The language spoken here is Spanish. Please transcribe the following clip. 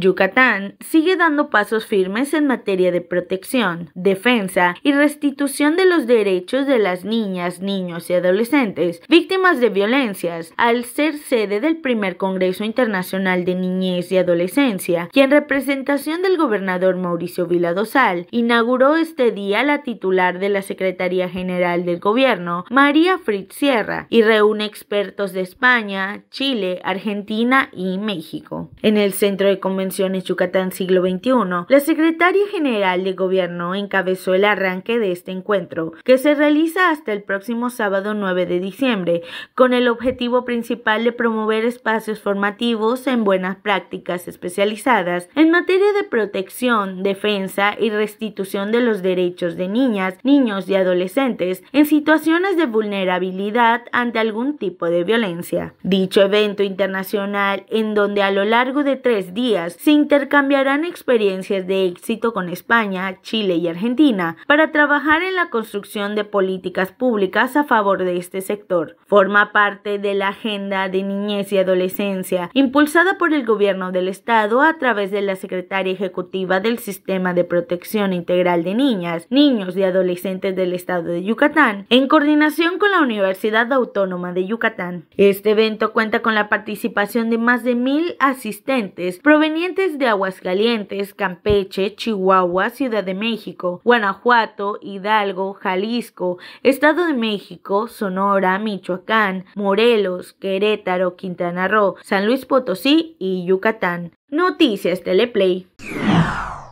Yucatán sigue dando pasos firmes en materia de protección, defensa y restitución de los derechos de las niñas, niños y adolescentes víctimas de violencias, al ser sede del primer Congreso Internacional de Niñez y Adolescencia, quien representación del gobernador Mauricio Vila Dosal inauguró este día la titular de la Secretaría General del Gobierno, María Fritz Sierra, y reúne expertos de España, Chile, Argentina y México. En el centro de en Yucatán Siglo XXI, la secretaria general de gobierno encabezó el arranque de este encuentro, que se realiza hasta el próximo sábado 9 de diciembre, con el objetivo principal de promover espacios formativos en buenas prácticas especializadas en materia de protección, defensa y restitución de los derechos de niñas, niños y adolescentes en situaciones de vulnerabilidad ante algún tipo de violencia. Dicho evento internacional, en donde a lo largo de tres días se intercambiarán experiencias de éxito con España, Chile y Argentina para trabajar en la construcción de políticas públicas a favor de este sector. Forma parte de la Agenda de Niñez y Adolescencia, impulsada por el Gobierno del Estado a través de la Secretaria Ejecutiva del Sistema de Protección Integral de Niñas, Niños y Adolescentes del Estado de Yucatán, en coordinación con la Universidad Autónoma de Yucatán. Este evento cuenta con la participación de más de mil asistentes provenientes de Aguascalientes, Campeche, Chihuahua, Ciudad de México, Guanajuato, Hidalgo, Jalisco, Estado de México, Sonora, Michoacán, Morelos, Querétaro, Quintana Roo, San Luis Potosí y Yucatán. Noticias Teleplay.